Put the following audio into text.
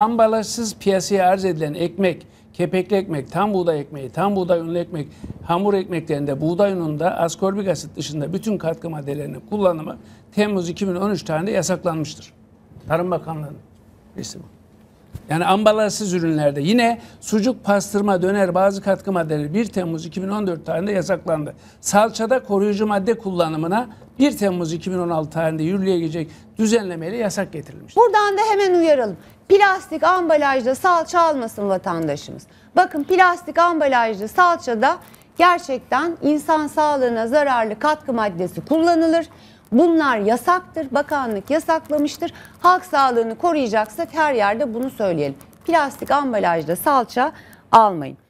ambalajsız piyasaya arz edilen ekmek, kepekli ekmek, tam buğday ekmeği, tam buğday unlu ekmek, hamur ekmeklerinde buğday ununda askorbik asit dışında bütün katkı maddelerinin kullanımı Temmuz 2013 tarihinde yasaklanmıştır. Tarım Bakanlığı'nın resmi. Yani ambalajsız ürünlerde yine sucuk, pastırma, döner bazı katkı maddeleri 1 Temmuz 2014 tarihinde yasaklandı. Salçada koruyucu madde kullanımına 1 Temmuz 2016 tarihinde yürürlüğe girecek düzenlemeyle yasak getirilmiş. Buradan da hemen uyaralım. Plastik ambalajda salça almasın vatandaşımız. Bakın plastik ambalajda salçada gerçekten insan sağlığına zararlı katkı maddesi kullanılır. Bunlar yasaktır. Bakanlık yasaklamıştır. Halk sağlığını koruyacaksa her yerde bunu söyleyelim. Plastik ambalajda salça almayın.